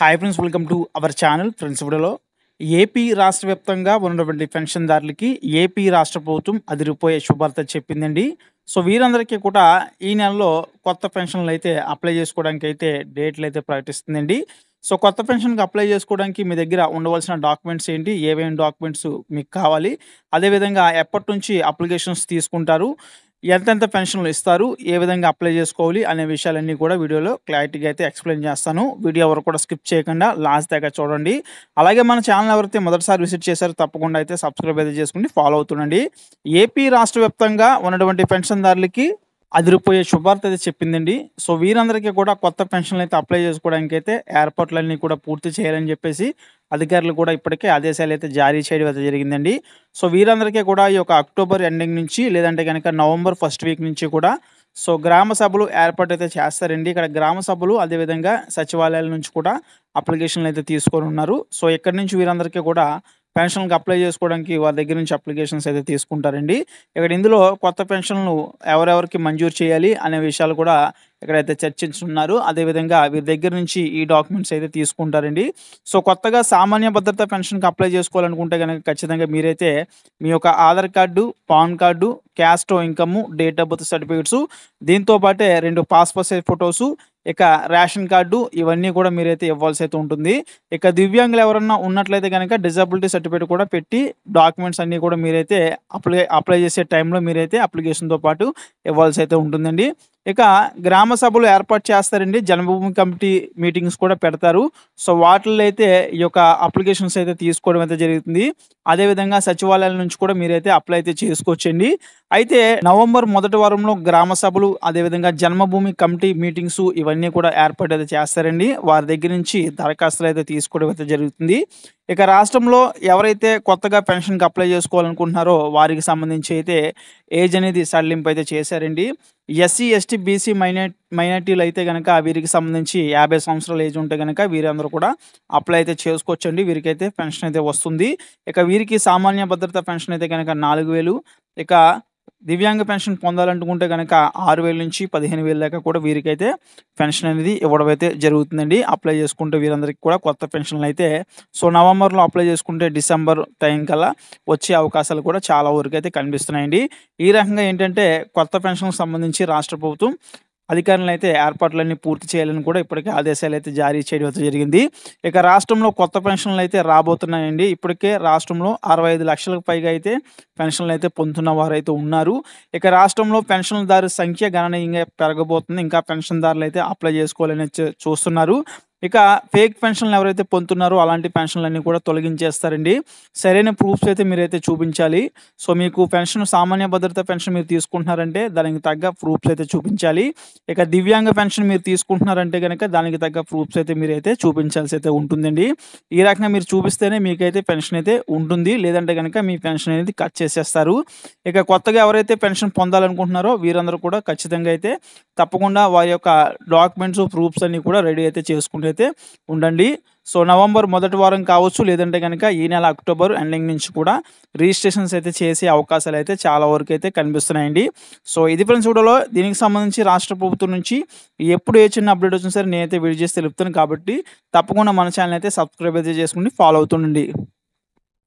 hi friends welcome to our channel friends వీడియోలో AP రాష్ట్ర వ్యాప్తంగా ఉన్నటువంటి పెన్షన్దారులకి ఏపీ రాష్ట్ర ప్రభుత్వం అదిరిపోయే శుభార్త చెప్పిందండి సో వీరందరికీ కూడా ఈ నెలలో కొత్త పెన్షన్లు అయితే అప్లై చేసుకోవడానికి అయితే డేట్లు అయితే ప్రకటిస్తుందండి సో కొత్త పెన్షన్కి అప్లై చేసుకోవడానికి మీ దగ్గర ఉండవలసిన డాక్యుమెంట్స్ ఏంటి ఏమేమి డాక్యుమెంట్స్ మీకు కావాలి అదేవిధంగా ఎప్పటి నుంచి అప్లికేషన్స్ తీసుకుంటారు ఎంతెంత పెన్షన్లు ఇస్తారు ఏ విధంగా అప్లై చేసుకోవాలి అనే విషయాలన్నీ కూడా వీడియోలో క్లారిటీగా అయితే ఎక్స్ప్లెయిన్ చేస్తాను వీడియో ఎవరు కూడా స్కిప్ చేయకుండా లాస్ట్ దాకా చూడండి అలాగే మన ఛానల్ ఎవరైతే మొదటిసారి విజిట్ చేశారో తప్పకుండా అయితే సబ్స్క్రైబ్ అయితే చేసుకుని ఫాలో అవుతుండండి ఏపీ రాష్ట్ర వ్యాప్తంగా ఉన్నటువంటి పెన్షన్దారులకి అదిరిపోయే శుభార్త అయితే చెప్పిందండి సో వీరందరికీ కూడా కొత్త పెన్షన్లు అయితే అప్లై చేసుకోవడానికి అయితే ఏర్పాట్లన్నీ కూడా పూర్తి చేయాలని చెప్పేసి అధికారులు కూడా ఇప్పటికే ఆదేశాలు అయితే జారీ చేయడం అయితే జరిగిందండి సో వీరందరికీ కూడా ఈ యొక్క అక్టోబర్ ఎండింగ్ నుంచి లేదంటే కనుక నవంబర్ ఫస్ట్ వీక్ నుంచి కూడా సో గ్రామ సభలు ఏర్పాటు అయితే చేస్తారండి ఇక్కడ గ్రామ సభలు అదేవిధంగా సచివాలయాల నుంచి కూడా అప్లికేషన్లు అయితే తీసుకొని ఉన్నారు సో ఇక్కడ నుంచి వీరందరికీ కూడా పెన్షన్కి అప్లై చేసుకోవడానికి వారి దగ్గర నుంచి అప్లికేషన్స్ అయితే తీసుకుంటారండి ఇక్కడ ఇందులో కొత్త పెన్షన్లు ఎవరెవరికి మంజూరు చేయాలి అనే విషయాలు కూడా ఇక్కడైతే చర్చించున్నారు అదేవిధంగా వీరి దగ్గర నుంచి ఈ డాక్యుమెంట్స్ అయితే తీసుకుంటారండి సో కొత్తగా సామాన్య భద్రత పెన్షన్కి అప్లై చేసుకోవాలనుకుంటే కనుక ఖచ్చితంగా మీరైతే మీ యొక్క Aadhaar card PAN card caste income date of birth certificates దీంతో పాటే రెండు పాస్పోర్ట్ సైజ్ ఫొటోసు ఇక రేషన్ కార్డు ఇవన్నీ కూడా మీరైతే ఇవ్వాల్సి అయితే ఉంటుంది ఇక దివ్యాంగులు ఎవరన్నా ఉన్నట్లయితే కనుక డిజబిలిటీ సర్టిఫికేట్ కూడా పెట్టి డాక్యుమెంట్స్ అన్నీ కూడా మీరైతే అప్లై అప్లై చేసే టైంలో మీరైతే అప్లికేషన్తో పాటు ఇవ్వాల్సి అయితే ఉంటుందండి ఇక గ్రామ సభలు ఏర్పాటు చేస్తారండి జన్మభూమి కమిటీ మీటింగ్స్ కూడా పెడతారు సో వాటిల్లో అయితే ఈ యొక్క అప్లికేషన్స్ అయితే తీసుకోవడం అయితే జరుగుతుంది అదేవిధంగా సచివాలయాల నుంచి కూడా మీరైతే అప్లై అయితే చేసుకోవచ్చండి అయితే నవంబర్ మొదటి వారంలో గ్రామ సభలు అదేవిధంగా జన్మభూమి కమిటీ మీటింగ్స్ ఇవన్నీ కూడా ఏర్పాటు అయితే చేస్తారండి వారి దగ్గర నుంచి దరఖాస్తులు అయితే తీసుకోవడం అయితే జరుగుతుంది ఇక రాష్ట్రంలో ఎవరైతే కొత్తగా పెన్షన్కి అప్లై చేసుకోవాలనుకుంటున్నారో వారికి సంబంధించి అయితే ఏజ్ అనేది సడలింపు అయితే చేశారండి ఎస్సీ ఎస్టీ బీసీ మైనార్ మైనార్టీలు అయితే కనుక వీరికి సంబంధించి యాభై సంవత్సరాల ఏజ్ ఉంటే కనుక వీరందరూ కూడా అప్లై అయితే చేసుకోవచ్చండి వీరికైతే పెన్షన్ అయితే వస్తుంది ఇక వీరికి సామాన్య భద్రత పెన్షన్ అయితే కనుక నాలుగు వేలు ఇక దివ్యాంగ పెన్షన్ పొందాలనుకుంటే కనుక ఆరు వేల నుంచి పదిహేను వేల దాకా కూడా వీరికైతే పెన్షన్ అనేది ఇవ్వడం అయితే జరుగుతుందండి అప్లై చేసుకుంటే వీరందరికీ కూడా కొత్త పెన్షన్లు అయితే సో నవంబర్లో అప్లై చేసుకుంటే డిసెంబర్ టైం కల్లా వచ్చే అవకాశాలు కూడా చాలా వరకు అయితే కనిపిస్తున్నాయండి ఈ రకంగా ఏంటంటే కొత్త పెన్షన్కి సంబంధించి రాష్ట్ర ప్రభుత్వం అధికారులు అయితే ఏర్పాట్లన్నీ పూర్తి చేయాలని కూడా ఇప్పటికే ఆదేశాలు అయితే జారీ చేయడం అయితే జరిగింది ఇక రాష్ట్రంలో కొత్త పెన్షన్లు అయితే రాబోతున్నాయండి ఇప్పటికే రాష్ట్రంలో అరవై ఐదు లక్షలకు పైగా అయితే పెన్షన్లు అయితే పొందుతున్న వారైతే ఉన్నారు ఇక రాష్ట్రంలో పెన్షన్దారు సంఖ్య గణనీయంగా పెరగబోతుంది ఇంకా పెన్షన్దారులు అయితే అప్లై చేసుకోవాలని చూస్తున్నారు ఇక ఫేక్ పెన్షన్లు ఎవరైతే పొందుతున్నారో అలాంటి పెన్షన్లు అన్నీ కూడా తొలగించేస్తారండి సరైన ప్రూఫ్స్ అయితే మీరైతే చూపించాలి సో మీకు పెన్షన్ సామాన్య భద్రత పెన్షన్ మీరు తీసుకుంటున్నారంటే దానికి తగ్గ ప్రూఫ్స్ అయితే చూపించాలి ఇక దివ్యాంగ పెన్షన్ మీరు తీసుకుంటున్నారంటే కనుక దానికి తగ్గ ప్రూఫ్స్ అయితే మీరు అయితే చూపించాల్సి అయితే ఉంటుందండి ఈ రకంగా మీరు చూపిస్తేనే మీకైతే పెన్షన్ అయితే ఉంటుంది లేదంటే కనుక మీ పెన్షన్ అనేది కట్ చేసేస్తారు ఇక కొత్తగా ఎవరైతే పెన్షన్ పొందాలనుకుంటున్నారో వీరందరూ కూడా ఖచ్చితంగా అయితే తప్పకుండా వారి యొక్క డాక్యుమెంట్స్ ప్రూఫ్స్ అన్ని కూడా రెడీ అయితే చేసుకుంటారు అయితే ఉండండి సో నవంబర్ మొదటి వారం కావచ్చు లేదంటే కనుక ఈ నెల అక్టోబర్ ఎండింగ్ నుంచి కూడా రిజిస్ట్రేషన్స్ అయితే చేసే అవకాశాలు అయితే చాలా వరకు అయితే కనిపిస్తున్నాయండి సో ఇది ఫ్రెండ్స్ చూడలో దీనికి సంబంధించి రాష్ట్ర ప్రభుత్వం నుంచి ఎప్పుడు ఏ చిన్న అప్డేట్ వచ్చినా సరే నేనైతే వీడియో చేసి తెలుపుతాను కాబట్టి తప్పకుండా మన ఛానల్ అయితే సబ్స్క్రైబ్ అయితే చేసుకుని ఫాలో అవుతుండండి